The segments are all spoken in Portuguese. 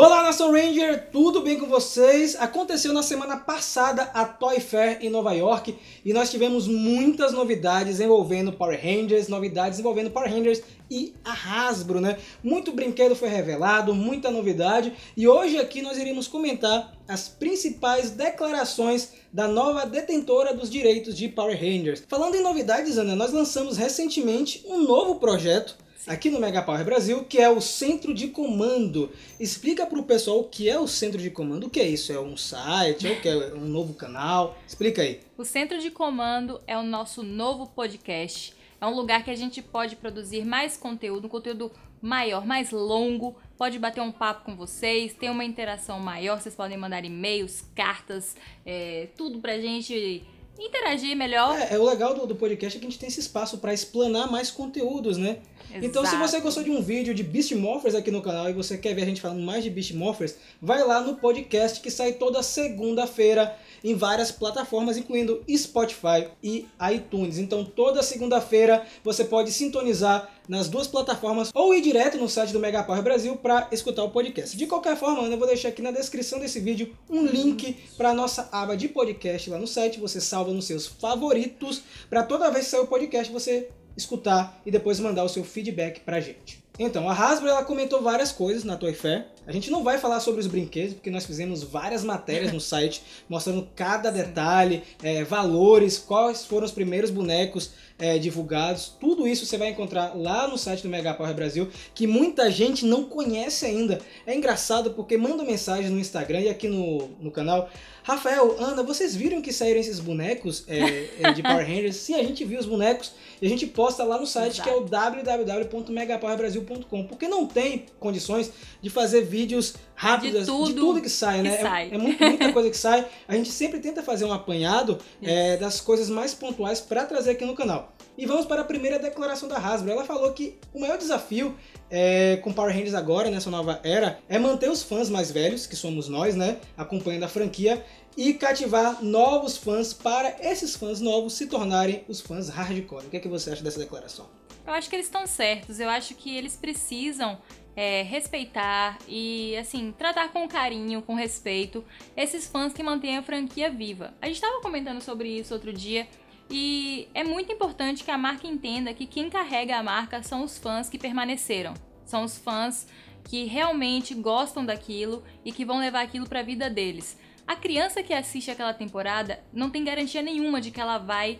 Olá, Nação Ranger! Tudo bem com vocês? Aconteceu na semana passada a Toy Fair em Nova York e nós tivemos muitas novidades envolvendo Power Rangers, novidades envolvendo Power Rangers e a Hasbro, né? Muito brinquedo foi revelado, muita novidade e hoje aqui nós iremos comentar as principais declarações da nova detentora dos direitos de Power Rangers. Falando em novidades, Ana, nós lançamos recentemente um novo projeto Sim. aqui no Megapower Brasil, que é o centro de comando. Explica para o pessoal o que é o centro de comando, o que é isso? É um site, é ou que é? é um novo canal? Explica aí. O centro de comando é o nosso novo podcast. É um lugar que a gente pode produzir mais conteúdo, um conteúdo maior, mais longo, pode bater um papo com vocês, tem uma interação maior, vocês podem mandar e-mails, cartas, é, tudo pra gente interagir melhor. É, é o legal do, do, podcast é que a gente tem esse espaço para explanar mais conteúdos, né? Exato. Então, se você gostou de um vídeo de Beast Morphers aqui no canal e você quer ver a gente falando mais de Beast Morphers, vai lá no podcast que sai toda segunda-feira em várias plataformas, incluindo Spotify e iTunes. Então toda segunda-feira você pode sintonizar nas duas plataformas ou ir direto no site do Mega Power Brasil para escutar o podcast. De qualquer forma, eu vou deixar aqui na descrição desse vídeo um link para a nossa aba de podcast lá no site. Você salva nos seus favoritos para toda vez que sair o podcast você escutar e depois mandar o seu feedback para gente. Então, a Hasbro ela comentou várias coisas na Toy Fair. A gente não vai falar sobre os brinquedos, porque nós fizemos várias matérias no site mostrando cada detalhe, é, valores, quais foram os primeiros bonecos é, divulgados. Tudo isso você vai encontrar lá no site do Mega Power Brasil, que muita gente não conhece ainda. É engraçado porque manda mensagem no Instagram e aqui no, no canal. Rafael, Ana, vocês viram que saíram esses bonecos é, é de Power Rangers? Sim, a gente viu os bonecos e a gente posta lá no site Exato. que é o www.megapowerbrasil.com, porque não tem condições de fazer vídeo vídeos rápidos de tudo, de tudo que sai, que né? É sai. É, é, muita coisa que sai. A gente sempre tenta fazer um apanhado é, das coisas mais pontuais para trazer aqui no canal. E vamos para a primeira declaração da Hasbro. Ela falou que o maior desafio é, com Power Rangers agora, nessa nova era, é manter os fãs mais velhos, que somos nós, né? Acompanhando a franquia, e cativar novos fãs para esses fãs novos se tornarem os fãs hardcore. O que, é que você acha dessa declaração? Eu acho que eles estão certos. Eu acho que eles precisam é, respeitar e, assim, tratar com carinho, com respeito, esses fãs que mantêm a franquia viva. A gente estava comentando sobre isso outro dia. E é muito importante que a marca entenda que quem carrega a marca são os fãs que permaneceram. São os fãs que realmente gostam daquilo e que vão levar aquilo para a vida deles. A criança que assiste aquela temporada não tem garantia nenhuma de que ela vai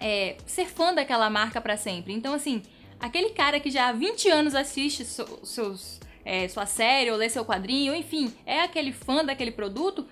é, ser fã daquela marca para sempre. Então, assim, Aquele cara que já há 20 anos assiste so, seus, é, sua série ou lê seu quadrinho, enfim, é aquele fã daquele produto,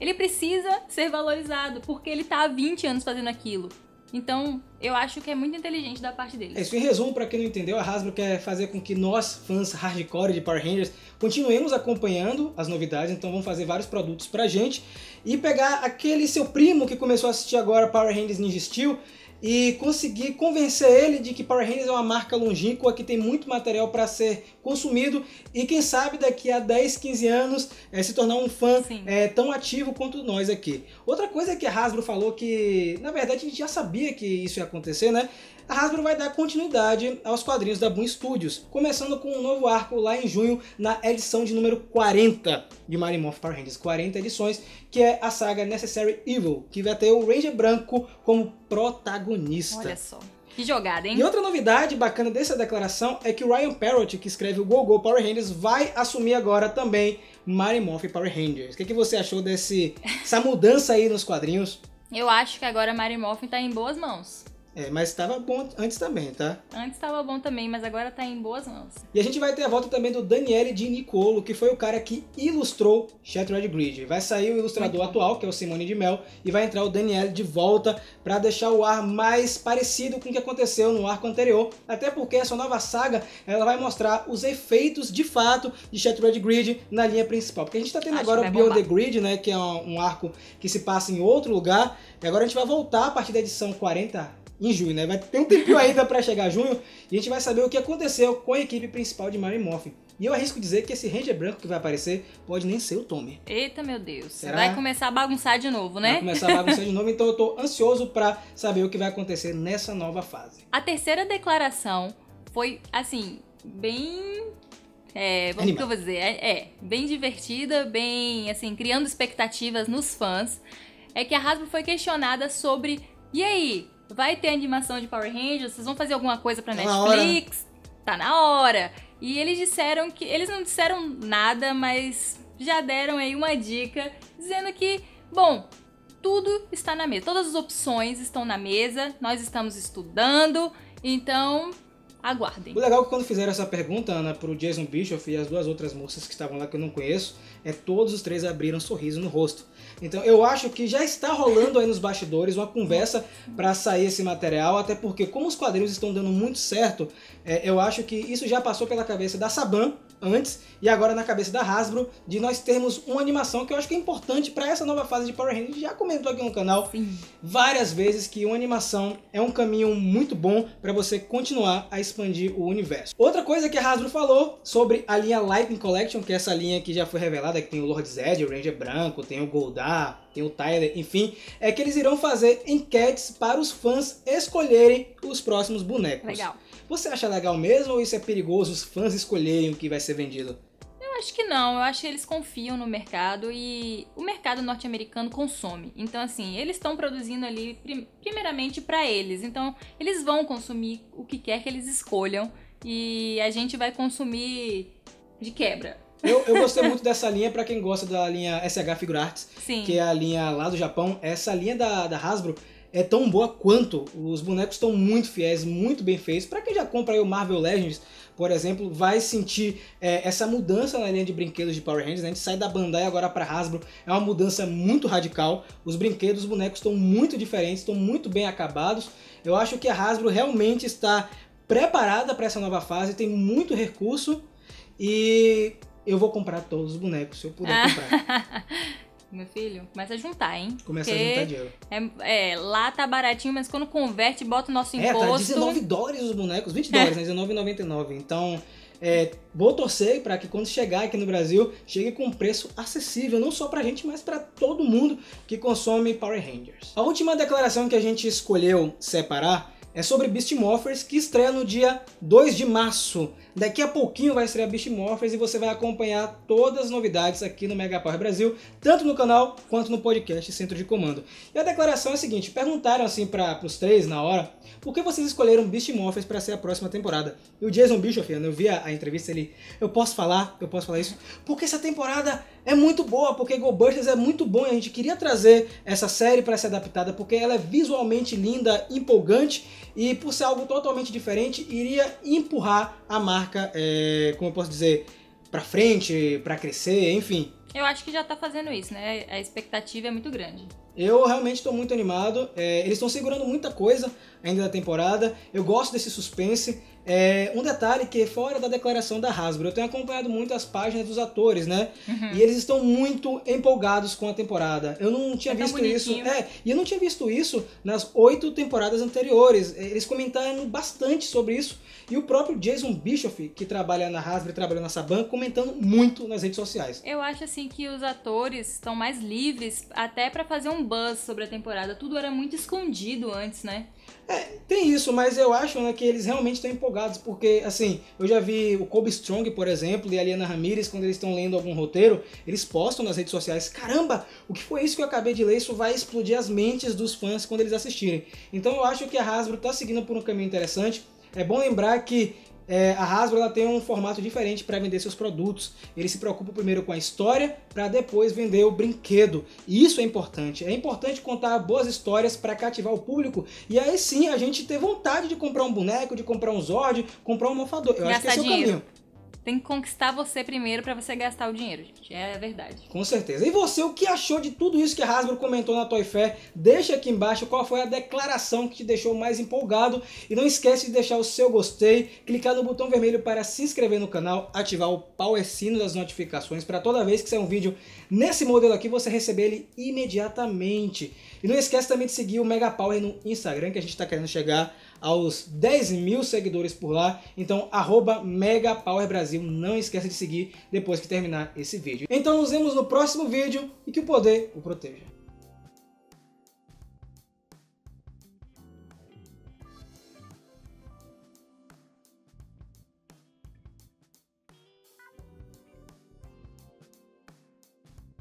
ele precisa ser valorizado, porque ele está há 20 anos fazendo aquilo. Então, eu acho que é muito inteligente da parte dele. É isso, em resumo, para quem não entendeu, a Hasbro quer fazer com que nós, fãs hardcore de Power Rangers, continuemos acompanhando as novidades, então vão fazer vários produtos pra gente e pegar aquele seu primo que começou a assistir agora Power Rangers Ninja Steel e conseguir convencer ele de que Power Rangers é uma marca longínqua que tem muito material para ser consumido e quem sabe daqui a 10, 15 anos é, se tornar um fã é, tão ativo quanto nós aqui. Outra coisa que a Hasbro falou que na verdade a gente já sabia que isso ia acontecer, né? a Hasbro vai dar continuidade aos quadrinhos da Boom Studios, começando com um novo arco lá em junho, na edição de número 40 de Mary Morphin Power Rangers, 40 edições, que é a saga Necessary Evil, que vai ter o Ranger Branco como protagonista. Olha só. Que jogada, hein? E outra novidade bacana dessa declaração é que o Ryan Parrott, que escreve o Go -Go Power Rangers, vai assumir agora também Mary Morphin Power Rangers. O que, que você achou desse, dessa mudança aí nos quadrinhos? Eu acho que agora Mary Morphin tá em boas mãos. É, mas estava bom antes também, tá? Antes estava bom também, mas agora está em boas mãos. E a gente vai ter a volta também do Daniele Di Nicolo, que foi o cara que ilustrou Shattered Grid. Vai sair o ilustrador atual, que é o Simone de Mel, e vai entrar o Daniele de volta para deixar o ar mais parecido com o que aconteceu no arco anterior, até porque essa nova saga, ela vai mostrar os efeitos de fato de Shattered Grid na linha principal. Porque a gente está tendo Acho agora o Beyond the Grid, né, que é um, um arco que se passa em outro lugar, e agora a gente vai voltar a partir da edição 40 em junho, né? Vai ter um tempinho ainda para chegar junho e a gente vai saber o que aconteceu com a equipe principal de Mario Morphin. E eu arrisco dizer que esse Ranger branco que vai aparecer pode nem ser o Tommy. Eita, meu Deus. Será? Vai começar a bagunçar de novo, né? Vai começar a bagunçar de novo, então eu tô ansioso para saber o que vai acontecer nessa nova fase. A terceira declaração foi, assim, bem é, vamos que eu vou dizer, é, é, bem divertida, bem, assim, criando expectativas nos fãs, é que a Hasbro foi questionada sobre, e aí, Vai ter animação de Power Rangers? Vocês vão fazer alguma coisa pra tá Netflix? Na tá na hora. E eles disseram que. Eles não disseram nada, mas já deram aí uma dica dizendo que, bom, tudo está na mesa. Todas as opções estão na mesa. Nós estamos estudando. Então, Aguardem. O legal é que quando fizeram essa pergunta, Ana, pro Jason Bischoff e as duas outras moças que estavam lá que eu não conheço, é todos os três abriram um sorriso no rosto. Então eu acho que já está rolando aí nos bastidores uma conversa para sair esse material, até porque como os quadrinhos estão dando muito certo, é, eu acho que isso já passou pela cabeça da Saban, antes e agora na cabeça da Hasbro de nós termos uma animação que eu acho que é importante para essa nova fase de Power Rangers. já comentou aqui no canal Sim. várias vezes que uma animação é um caminho muito bom para você continuar a expandir o universo. Outra coisa que a Hasbro falou sobre a linha Lightning Collection, que é essa linha que já foi revelada, que tem o Lord Zed, o Ranger Branco, tem o Goldar, tem o Tyler, enfim, é que eles irão fazer enquetes para os fãs escolherem os próximos bonecos. Legal. Você acha legal mesmo ou isso é perigoso? Os fãs escolherem o que vai ser vendido? Eu acho que não, eu acho que eles confiam no mercado e o mercado norte-americano consome. Então, assim, eles estão produzindo ali prim primeiramente para eles. Então, eles vão consumir o que quer que eles escolham e a gente vai consumir de quebra. Eu, eu gostei muito dessa linha para quem gosta da linha SH Figure Arts, Sim. que é a linha lá do Japão. Essa linha da, da Hasbro é tão boa quanto. Os bonecos estão muito fiéis, muito bem feitos. Para quem já compra o Marvel Legends, por exemplo, vai sentir é, essa mudança na linha de brinquedos de Power Rangers. Né? A gente sai da Bandai agora para Hasbro, é uma mudança muito radical. Os brinquedos, os bonecos estão muito diferentes, estão muito bem acabados. Eu acho que a Hasbro realmente está preparada para essa nova fase, tem muito recurso e eu vou comprar todos os bonecos se eu puder ah. comprar. meu filho, começa a juntar, hein? Começa Porque a juntar dinheiro. É, é, lá tá baratinho, mas quando converte, bota o nosso imposto. É, tá 19 dólares os bonecos, 20 dólares, né? 19,99. Então, é, vou torcer para que quando chegar aqui no Brasil, chegue com um preço acessível, não só para a gente, mas para todo mundo que consome Power Rangers. A última declaração que a gente escolheu separar é sobre Beast Morphers, que estreia no dia 2 de março. Daqui a pouquinho vai estrear Beast Morphers e você vai acompanhar todas as novidades aqui no Mega Power Brasil, tanto no canal quanto no podcast Centro de Comando. E a declaração é a seguinte, perguntaram assim para os três na hora, por que vocês escolheram Beast Morphers para ser a próxima temporada? E o Jason Bischoff, eu vi a, a entrevista, ele, eu posso falar, eu posso falar isso, porque essa temporada é muito boa, porque Go Busters é muito bom e a gente queria trazer essa série para ser adaptada, porque ela é visualmente linda, empolgante e por ser algo totalmente diferente, iria empurrar a marca, é, como eu posso dizer, para frente, para crescer, enfim. Eu acho que já tá fazendo isso, né? A expectativa é muito grande. Eu realmente estou muito animado. É, eles estão segurando muita coisa ainda da temporada. Eu gosto desse suspense. É, um detalhe que é fora da declaração da Hasbro, eu tenho acompanhado muito as páginas dos atores, né? Uhum. E eles estão muito empolgados com a temporada. Eu não tinha é visto isso. É, e eu não tinha visto isso nas oito temporadas anteriores. É, eles comentaram bastante sobre isso. E o próprio Jason Bischoff, que trabalha na Hasbro e trabalha na Saban, comentando muito nas redes sociais. Eu acho assim assim que os atores estão mais livres até para fazer um buzz sobre a temporada. Tudo era muito escondido antes, né? É, tem isso, mas eu acho né, que eles realmente estão empolgados, porque, assim, eu já vi o Kobe Strong, por exemplo, e a Liana Ramirez, quando eles estão lendo algum roteiro, eles postam nas redes sociais, caramba, o que foi isso que eu acabei de ler? Isso vai explodir as mentes dos fãs quando eles assistirem. Então eu acho que a Hasbro está seguindo por um caminho interessante. É bom lembrar que é, a Hasbro ela tem um formato diferente para vender seus produtos. Ele se preocupa primeiro com a história para depois vender o brinquedo. E isso é importante. É importante contar boas histórias para cativar o público e aí sim a gente ter vontade de comprar um boneco, de comprar um Zord, comprar um mofador. Eu acho que esse é o caminho. Tem que conquistar você primeiro para você gastar o dinheiro, gente. É verdade. Com certeza. E você, o que achou de tudo isso que a Hasbro comentou na Toy Fair? Deixa aqui embaixo qual foi a declaração que te deixou mais empolgado. E não esquece de deixar o seu gostei, clicar no botão vermelho para se inscrever no canal, ativar o power é sino das notificações para toda vez que sair um vídeo nesse modelo aqui, você receber ele imediatamente. E não esquece também de seguir o Mega Power no Instagram, que a gente está querendo chegar aos 10 mil seguidores por lá. Então, arroba MegaPowerBrasil, não esqueça de seguir depois que terminar esse vídeo. Então, nos vemos no próximo vídeo e que o poder o proteja.